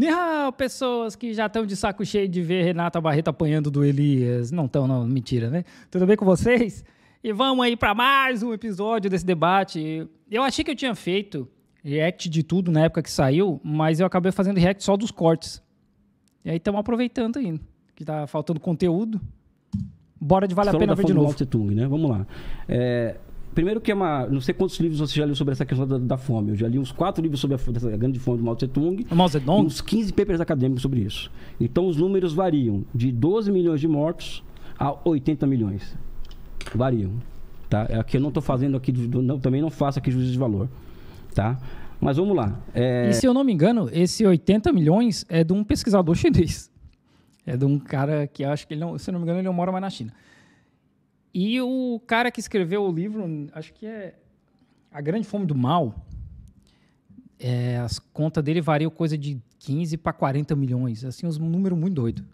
Nihal, né, pessoas que já estão de saco cheio de ver Renata Barreto apanhando do Elias. Não estão, não, mentira, né? Tudo bem com vocês? E vamos aí para mais um episódio desse debate. Eu achei que eu tinha feito react de tudo na época que saiu, mas eu acabei fazendo react só dos cortes. E aí estamos aproveitando ainda, que tá faltando conteúdo. Bora de vale a pena ver de novo. Tung, né? Vamos lá. É, Primeiro que é uma. Não sei quantos livros você já leu sobre essa questão da, da fome. Eu já li uns quatro livros sobre a, grande fome do Mao Tse Tung. Mao Zedong? Uns 15 papers acadêmicos sobre isso. Então os números variam de 12 milhões de mortos a 80 milhões. Variam. Tá? É que eu não estou fazendo aqui, não, também não faço aqui juízo de valor. Tá? Mas vamos lá. É... E se eu não me engano, esse 80 milhões é de um pesquisador chinês. É de um cara que acho que ele não, se eu não me engano, ele não mora mais na China. E o cara que escreveu o livro, acho que é A Grande Fome do Mal, é, as contas dele variam coisa de 15 para 40 milhões. Assim, um número muito doido.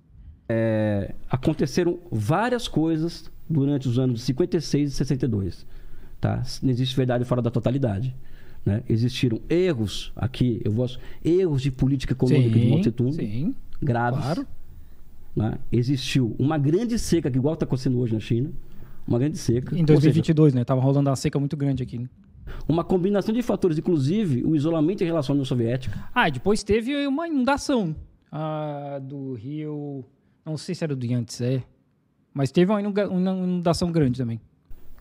É, aconteceram várias coisas durante os anos de 56 e 62. Tá? Não existe verdade fora da totalidade. Né? Existiram erros aqui, eu vou erros de política econômica sim, de Montetum, Tse sim, graves. Claro. Né? Existiu uma grande seca, que igual está acontecendo hoje na China uma grande seca. Em 2022, seja, né? Tava rolando uma seca muito grande aqui. Né? Uma combinação de fatores, inclusive o isolamento em relação à União Soviética. Ah, depois teve uma inundação ah, do rio. Não sei se era do antes, é. Mas teve uma inundação grande também.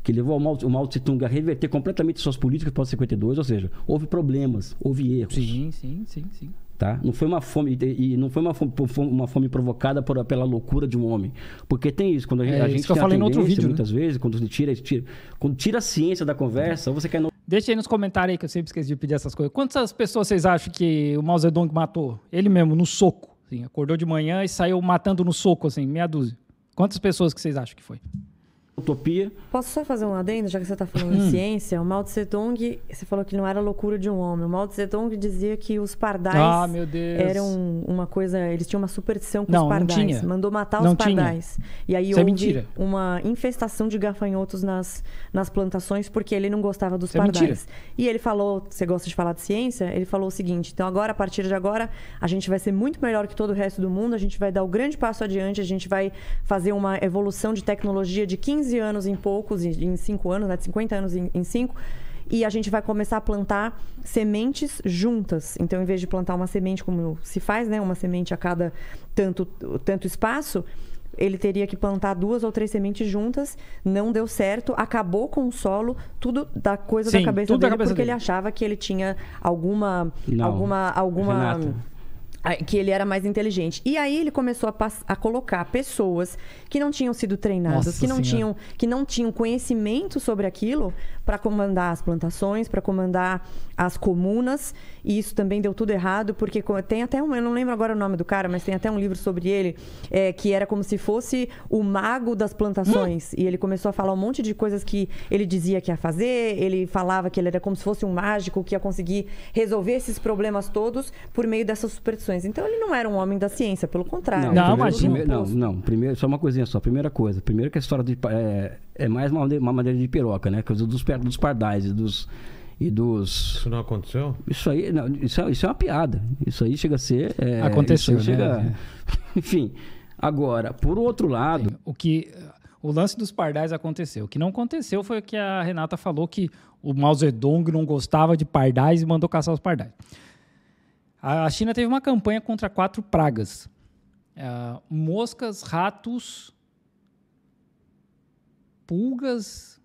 Que levou o Mao, Tse a reverter completamente suas políticas pós 52, ou seja, houve problemas, houve erros. Sim, sim, sim, sim tá? Não foi uma fome e não foi uma fome, uma fome provocada por, pela loucura de um homem, porque tem isso quando a gente, é, a gente que eu falei no outro vídeo né? muitas né? vezes quando tira, tira quando tira a ciência da conversa você quer no... deixa aí nos comentários aí que eu sempre esqueci de pedir essas coisas quantas pessoas vocês acham que o Mao Zedong matou ele mesmo no soco assim, acordou de manhã e saiu matando no soco assim meia dúzia quantas pessoas que vocês acham que foi utopia. Posso só fazer um adendo, já que você está falando de hum. ciência? O Mao Tse Tung, você falou que não era loucura de um homem. O Mao Tse Tung dizia que os pardais ah, eram uma coisa. Eles tinham uma superstição com não, os pardais. Não tinha. Mandou matar não os pardais. Tinha. E aí Isso é houve é uma infestação de gafanhotos nas, nas plantações porque ele não gostava dos Isso é pardais. É e ele falou: você gosta de falar de ciência? Ele falou o seguinte: então agora, a partir de agora, a gente vai ser muito melhor que todo o resto do mundo, a gente vai dar o um grande passo adiante, a gente vai fazer uma evolução de tecnologia de 15 15 anos em poucos, em 5 anos, né? 50 anos em 5 e a gente vai começar a plantar sementes juntas. Então, em vez de plantar uma semente como se faz, né, uma semente a cada tanto, tanto espaço, ele teria que plantar duas ou três sementes juntas, não deu certo, acabou com o solo, tudo da coisa Sim, da cabeça dele, da cabeça porque dele. ele achava que ele tinha alguma não. alguma alguma Renata que ele era mais inteligente. E aí ele começou a, a colocar pessoas que não tinham sido treinadas, Nossa que não, senhora. tinham, que não tinham conhecimento sobre aquilo para comandar as plantações, para comandar as comunas. E isso também deu tudo errado, porque tem até um, eu não lembro agora o nome do cara, mas tem até um livro sobre ele, é, que era como se fosse o mago das plantações. Hum. E ele começou a falar um monte de coisas que ele dizia que ia fazer, ele falava que ele era como se fosse um mágico que ia conseguir resolver esses problemas todos por meio dessas superstições informações. Então ele não era um homem da ciência, pelo contrário. Não, não primeiro, imagina. Primeiro, não, não, primeiro, só uma coisinha só. Primeira coisa, primeiro que a história é, é mais uma, uma maneira de piroca, né? Coisa é dos, dos pardais e dos e dos. Isso não aconteceu? Isso aí, não, isso, é, isso é uma piada. Isso aí chega a ser. É, Aconteceu, né? Chega... Enfim. Agora, por outro lado. Sim, o que. O lance dos pardais aconteceu. O que não aconteceu foi que a Renata falou que o Mao Zedong não gostava de pardais e mandou caçar os pardais. A China teve uma campanha contra quatro pragas: uh, moscas, ratos, pulgas.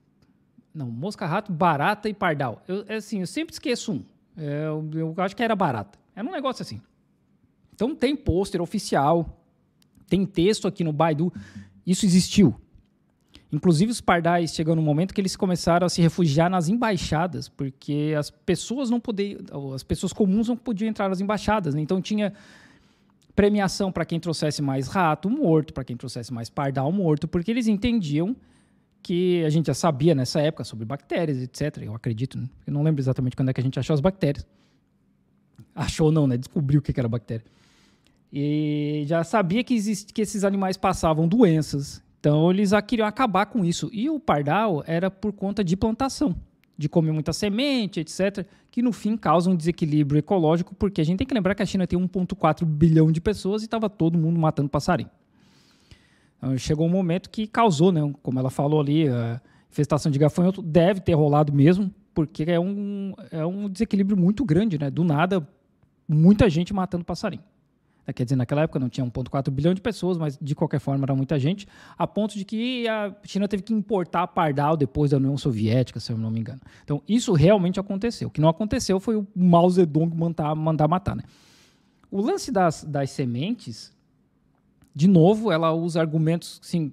Não, mosca, rato, barata e pardal. Eu, é assim, eu sempre esqueço um. É, eu, eu acho que era barata. Era um negócio assim. Então tem pôster oficial, tem texto aqui no Baidu. Isso existiu. Inclusive, os pardais chegou no momento que eles começaram a se refugiar nas embaixadas, porque as pessoas não podiam, as pessoas comuns não podiam entrar nas embaixadas. Né? Então, tinha premiação para quem trouxesse mais rato morto, para quem trouxesse mais pardal morto, porque eles entendiam que a gente já sabia nessa época sobre bactérias, etc. Eu acredito, né? eu não lembro exatamente quando é que a gente achou as bactérias. Achou não, né? Descobriu o que era bactéria. E já sabia que, que esses animais passavam doenças, então eles queriam acabar com isso. E o pardal era por conta de plantação, de comer muita semente, etc., que no fim causa um desequilíbrio ecológico, porque a gente tem que lembrar que a China tem 1,4 bilhão de pessoas e estava todo mundo matando passarinho. Então, chegou um momento que causou, né, como ela falou ali, a infestação de gafanhoto deve ter rolado mesmo, porque é um, é um desequilíbrio muito grande, né? Do nada, muita gente matando passarinho. É, quer dizer, naquela época não tinha 1,4 bilhão de pessoas, mas de qualquer forma era muita gente, a ponto de que a China teve que importar pardal depois da União Soviética, se eu não me engano. Então, isso realmente aconteceu. O que não aconteceu foi o Mao Zedong mandar, mandar matar. Né? O lance das, das sementes, de novo, ela usa argumentos assim,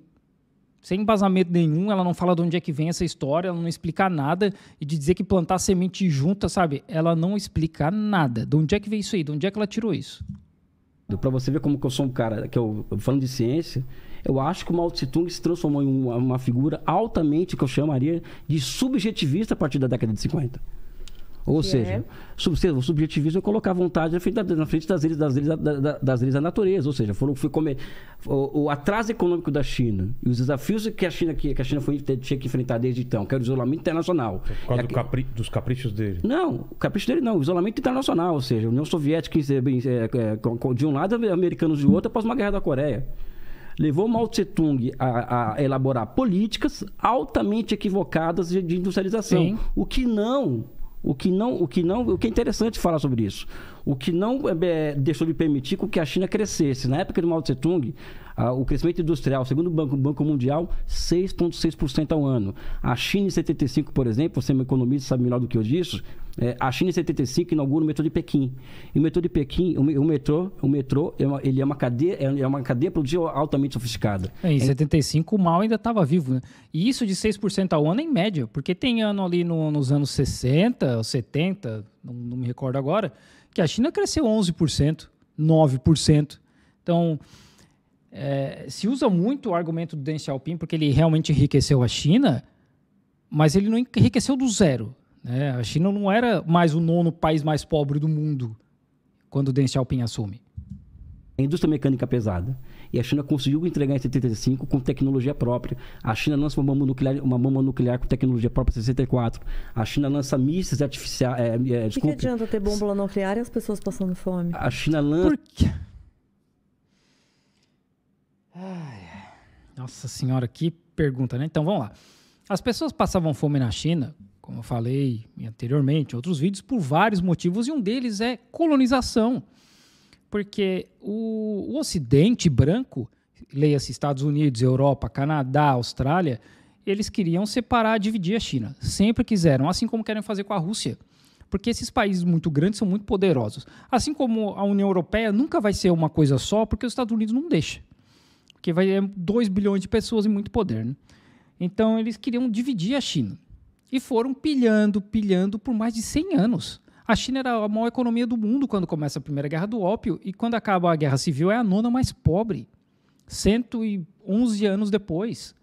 sem embasamento nenhum, ela não fala de onde é que vem essa história, ela não explica nada, e de dizer que plantar semente junta, sabe? Ela não explica nada. De onde é que veio isso aí? De onde é que ela tirou isso? Para você ver como que eu sou um cara, que eu, falando de ciência, eu acho que o Mao Tse Tung se transformou em uma, uma figura altamente, que eu chamaria, de subjetivista a partir da década de 50. Ou que seja, é? o subjetivismo é colocar a vontade na frente, da, na frente das, leis, das, leis, da, das leis da natureza. Ou seja, foram, foi comer, o, o, atraso econômico da China e os desafios que a China, que, que a China foi, tinha que enfrentar desde então, que era o isolamento internacional. Por causa é, do capri, dos caprichos dele? Não, o capricho dele não, o isolamento internacional. Ou seja, a União Soviética é, é, de um lado, americanos de outro, após uma guerra da Coreia levou Mao Tse Tung a, a, elaborar políticas altamente equivocadas de, industrialização. Sim. O que não o que não, o que não, o que é interessante falar sobre isso o que não é, deixou de permitir que a China crescesse. Na época do Mao Tse-tung, o crescimento industrial, segundo o Banco, o Banco Mundial, 6,6% ao ano. A China em 75, por exemplo, você é um economista, sabe melhor do que eu disso, é, a China em 75 inaugura o metrô de Pequim. E o metrô de Pequim, o, o metrô, o metrô é uma, ele é uma cadeia, é, é uma cadeia produtiva altamente sofisticada. É, em é, 75 o mal ainda estava vivo, né? E isso de 6% ao ano é em média, porque tem ano ali no, nos anos 60, 70, não, não me recordo agora, que a China cresceu 11%, 9%. Então, é, se usa muito o argumento do Deng Xiaoping porque ele realmente enriqueceu a China, mas ele não enriqueceu do zero. Né? A China não era mais o nono país mais pobre do mundo quando o Deng Xiaoping assume. A indústria mecânica pesada e a China conseguiu entregar em 75 com tecnologia própria. A China lança uma bomba nuclear, uma bomba nuclear com tecnologia própria em 64. A China lança mísseis artificiais. É, é, que, que adianta ter bomba nuclear e as pessoas passando fome? A China lança. Por quê? Ai, nossa senhora, que pergunta, né? Então vamos lá. As pessoas passavam fome na China, como eu falei anteriormente, em outros vídeos, por vários motivos, e um deles é colonização. Porque o, o Ocidente branco, leia-se Estados Unidos, Europa, Canadá, Austrália, eles queriam separar, dividir a China. Sempre quiseram, assim como querem fazer com a Rússia. Porque esses países muito grandes são muito poderosos. Assim como a União Europeia nunca vai ser uma coisa só, porque os Estados Unidos não deixa. Porque vai é 2 bilhões de pessoas e muito poder. Né? Então eles queriam dividir a China. E foram pilhando, pilhando por mais de 100 anos. A China era a maior economia do mundo quando começa a Primeira Guerra do Ópio e quando acaba a Guerra Civil é a nona mais pobre, 111 anos depois.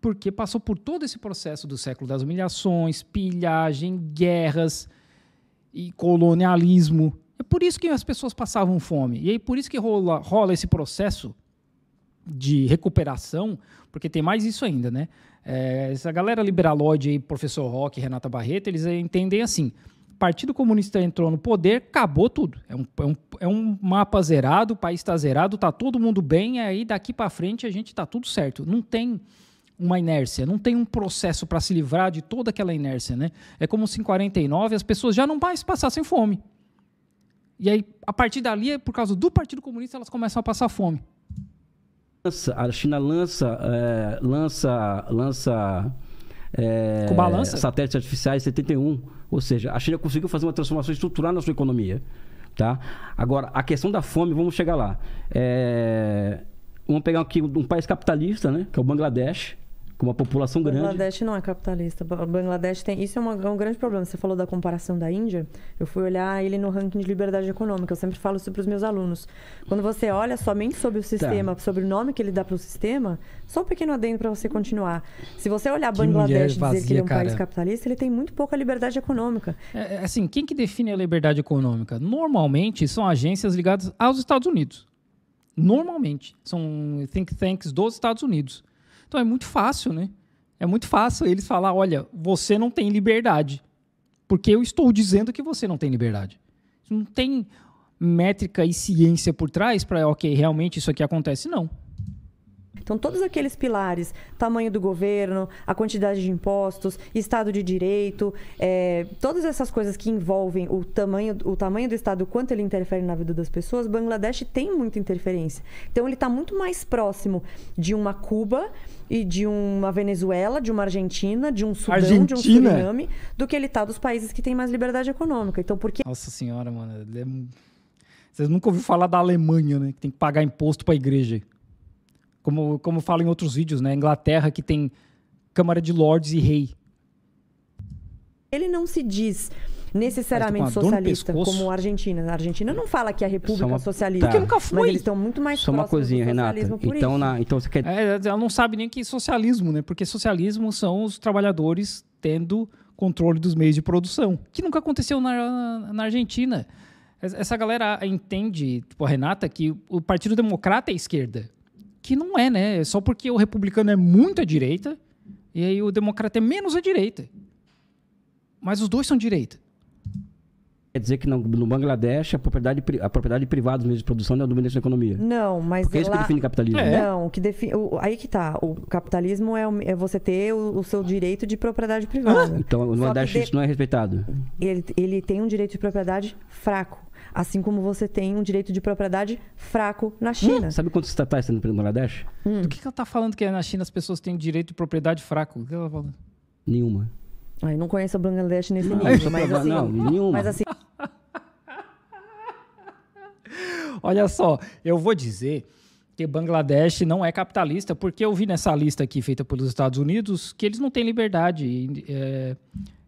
Porque passou por todo esse processo do século das humilhações, pilhagem, guerras e colonialismo. É por isso que as pessoas passavam fome. E aí é por isso que rola, rola esse processo de recuperação, porque tem mais isso ainda, né? É, essa galera liberalóide aí, professor Roque, Renata Barreto, eles entendem assim: Partido Comunista entrou no poder, acabou tudo. É um, é um, é um mapa zerado, o país está zerado, está todo mundo bem, e aí daqui para frente a gente está tudo certo. Não tem uma inércia, não tem um processo para se livrar de toda aquela inércia. Né? É como se em 49 as pessoas já não mais passassem fome. E aí, a partir dali, por causa do Partido Comunista, elas começam a passar fome. A China lança, é, lança, lança é, satélites artificiais em 71 ou seja, a China conseguiu fazer uma transformação estrutural na sua economia. Tá? Agora, a questão da fome, vamos chegar lá. É... Vamos pegar aqui um país capitalista, né? que é o Bangladesh com uma população grande. Bangladesh não é capitalista. Bangladesh tem. Isso é, uma, é, um grande problema. Você falou da comparação da Índia. Eu fui olhar ele no ranking de liberdade econômica. Eu sempre falo isso para os meus alunos. Quando você olha somente sobre o tá. sistema, tá. sobre o nome que ele dá para o sistema, só um pequeno adendo para você continuar. Se você olhar que Bangladesh e dizer que ele é um cara. país capitalista, ele tem muito pouca liberdade econômica. É, é, assim, quem que define a liberdade econômica? Normalmente são agências ligadas aos Estados Unidos. Normalmente. São think tanks dos Estados Unidos. Então é muito fácil, né? É muito fácil eles falar, olha, você não tem liberdade, porque eu estou dizendo que você não tem liberdade. Não tem métrica e ciência por trás para, ok, realmente isso aqui acontece, não. Então, todos aqueles pilares, tamanho do governo, a quantidade de impostos, Estado de Direito, é, todas essas coisas que envolvem o tamanho, o tamanho do Estado, o quanto ele interfere na vida das pessoas, Bangladesh tem muita interferência. Então, ele está muito mais próximo de uma Cuba e de uma Venezuela, de uma Argentina, de um Sudão, Argentina? de um Suriname, do que ele está dos países que têm mais liberdade econômica. Então, por que... Nossa senhora, mano. É vocês nunca ouviram falar da Alemanha, né? Que tem que pagar imposto para a igreja. Como, como falo em outros vídeos, né? Inglaterra que tem Câmara de Lords e Rei. Ele não se diz necessariamente tá socialista, como a Argentina. A Argentina não fala que a República é uma... Socialista. Porque nunca foi. Mas eles estão muito mais Só é uma coisinha, Renata. Então, na... então você quer. É, ela não sabe nem que socialismo, né? Porque socialismo são os trabalhadores tendo controle dos meios de produção, que nunca aconteceu na, na, Argentina. Essa galera entende, tipo a Renata, que o Partido Democrata é esquerda que não é, né? É só porque o republicano é muito à direita e aí o democrata é menos à direita. Mas os dois são direita. Quer dizer que no, no Bangladesh a propriedade, a propriedade privada dos meios de produção é o dominância da economia. Não, mas. Porque é lá... isso que define né? o capitalismo. É. Não, que define. O, aí que tá. O capitalismo é, o, é você ter o, o, seu direito de propriedade privada. Ah, então, no Bangladesh de... isso não é respeitado. Ele, ele tem um direito de propriedade fraco. Assim como você tem um direito de propriedade fraco na hum, China. Hum, sabe quantos estatais tem no Bangladesh? Hum. Do que, que ela está falando que é na China as pessoas têm direito de propriedade fraco? O que ela tá falando? Nenhuma. Ai, ah, não conheço o Bangladesh nesse não, nível, mas, assim, não, nenhuma. mas assim... Olha só, eu vou dizer que Bangladesh não é capitalista, porque eu vi nessa lista aqui feita pelos Estados Unidos que eles não têm liberdade é,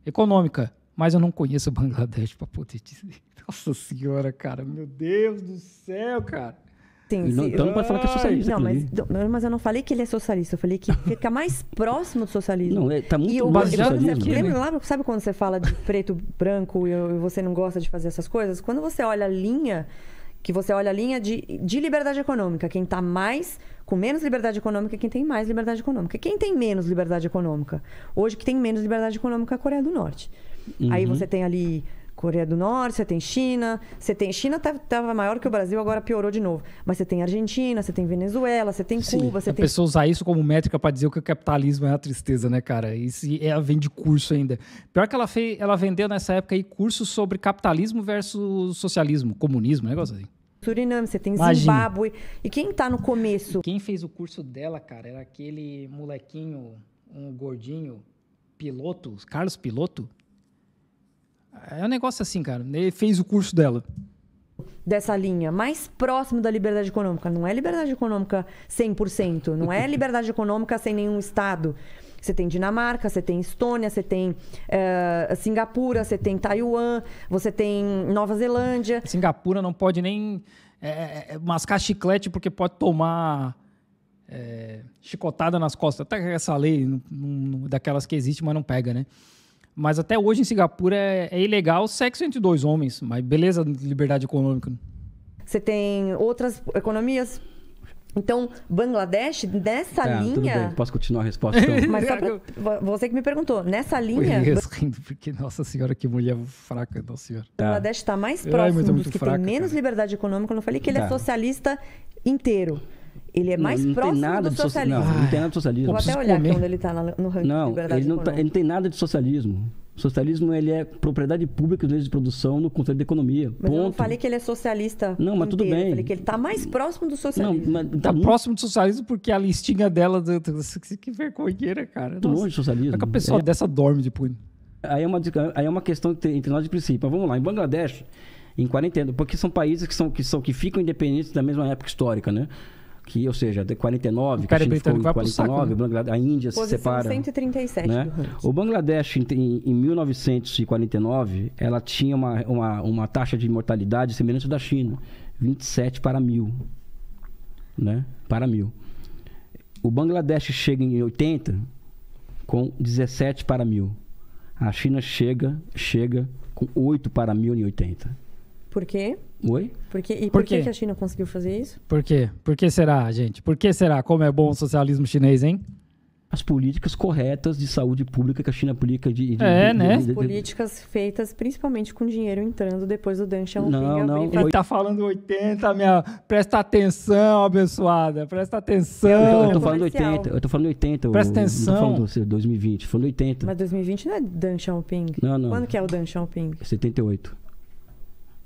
econômica. Mas eu não conheço Bangladesh para poder dizer. Nossa senhora, cara. Meu Deus do céu, cara. Sim, Não, então não pode falar que é socialista. Não, mas, não, mas eu não falei que ele é socialista. Eu falei que fica mais próximo do socialismo. Não, está é, muito e eu, socialismo. Né? lembra lá, sabe quando você fala de preto, branco e, você não gosta de fazer essas coisas? Quando você olha a linha que você olha a linha de, de liberdade econômica. Quem está mais com menos liberdade econômica, é quem tem mais liberdade econômica. Quem tem menos liberdade econômica? Hoje, que tem menos liberdade econômica é a Coreia do Norte. Uhum. Aí você tem ali Coreia do Norte, você tem China, você tem. China estava tá, maior que o Brasil, agora piorou de novo. Mas você tem Argentina, você tem Venezuela, você tem Sim. Cuba, você a tem. A pessoa usar isso como métrica para dizer que o capitalismo é a tristeza, né, cara? E é a vende curso ainda. Pior que ela, fez, ela vendeu nessa época aí cursos sobre capitalismo versus socialismo, comunismo, um negócio assim. Suriname, você tem Zimbábue. E quem tá no começo? Quem fez o curso dela, cara, era aquele molequinho, um gordinho, piloto, Carlos Piloto. É um negócio assim, cara. Ele fez o curso dela. Dessa linha, mais próximo da liberdade econômica. Não é liberdade econômica 100%, não é liberdade econômica sem nenhum Estado. Você tem Dinamarca, você tem Estônia, você tem eh, Singapura, você tem Taiwan, você tem Nova Zelândia. Singapura não pode nem é, é, mascar chiclete porque pode tomar é, chicotada nas costas. Até essa lei não, não, daquelas que existe, mas não pega, né? Mas até hoje em Singapura é, é ilegal sexo entre dois homens. Mas beleza, liberdade econômica. Você tem outras economias então, Bangladesh, nessa é, linha. posso continuar a resposta? Então? Mas pra... você que me perguntou, nessa linha. Eu porque, nossa senhora, que mulher fraca, nossa senhora. Tá. Bangladesh está mais é próximo do é dos que fraca, tem menos cara. liberdade econômica. Eu não falei que ele é tá. socialista inteiro. Ele é mais não, não próximo tem nada do socialismo. De não, não tem nada de socialismo. Vou até olhar comer. aqui onde ele está no ranking não, ele não, tá, ele não tem nada de socialismo. O socialismo ele é propriedade pública dos meios de produção no controle da economia. Mas ponto. eu não falei que ele é socialista. Não, mas tudo bem. Eu falei que ele está mais próximo do socialismo. Não, tá, tá muito... próximo do socialismo porque a listinha dela. Do... Que vergonheira, cara. Tô longe do socialismo. É que a pessoa é... dessa dorme depois. Aí é uma, aí é uma questão entre nós de princípio. Mas vamos lá. Em Bangladesh, em 40 anos, porque são países que, são, que, são, que ficam independentes da mesma época histórica, né? que, ou seja, de 49, que a China ficou em 49, né? a Índia Posição se separa. 137 né? O Bangladesh, em, em, 1949, ela tinha uma, uma, uma taxa de mortalidade semelhante à da China, 27 para mil. Né? Para mil. O Bangladesh chega em 80 com 17 para mil. A China chega, chega com 8 para mil em 80. Por quê? Oi? que e por, por que, que a China conseguiu fazer isso? Por quê? Por que será, gente? Por que será? Como é bom o socialismo chinês, hein? as políticas corretas de saúde pública que a China aplica de, de é, né? de, né? políticas feitas principalmente com dinheiro entrando depois do Deng Xiaoping. Não, não. Ele tá falando 80, minha, presta atenção, abençoada, presta atenção. Eu, eu tô, falando Comercial. 80, eu tô falando 80. Presta eu, atenção. Eu tô falando 2020, falando 80. Mas 2020 não é Deng Xiaoping. Não, não. Quando que é o Deng Xiaoping? 78. É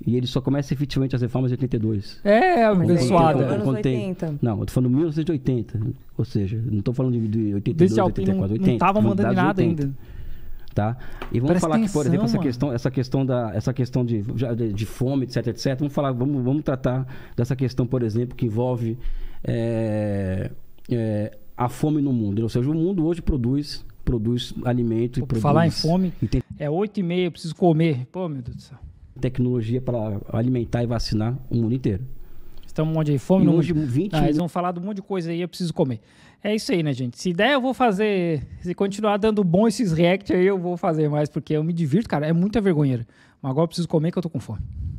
e ele só começa efetivamente as reformas em 82. É, abençoada. Não, eu tô falando 1980. Ou seja, não estou falando de, de 82, 84, 80. Não estavam mandando nada 80, ainda. Tá? E vamos Presta falar atenção, que, por exemplo, essa questão, essa questão, da, essa questão de, de, de, fome, etc, etc. Vamos, falar, vamos, vamos tratar dessa questão, por exemplo, que envolve é, é, a fome no mundo. Ou seja, o mundo hoje produz, produz alimento e produz... Falar em fome, tem... é 8 e meia, eu preciso comer. Pô, meu Deus do céu tecnologia para alimentar e vacinar o mundo inteiro. Estamos monte de Fome no mundo. 20 ah, eles vão falar de um monte de coisa aí, eu preciso comer. É isso aí, né, gente? Se der, eu vou fazer. Se continuar dando bom esses react aí, eu vou fazer mais, porque eu me divirto, cara. É muita vergonheira. Mas agora eu preciso comer que eu tô com fome.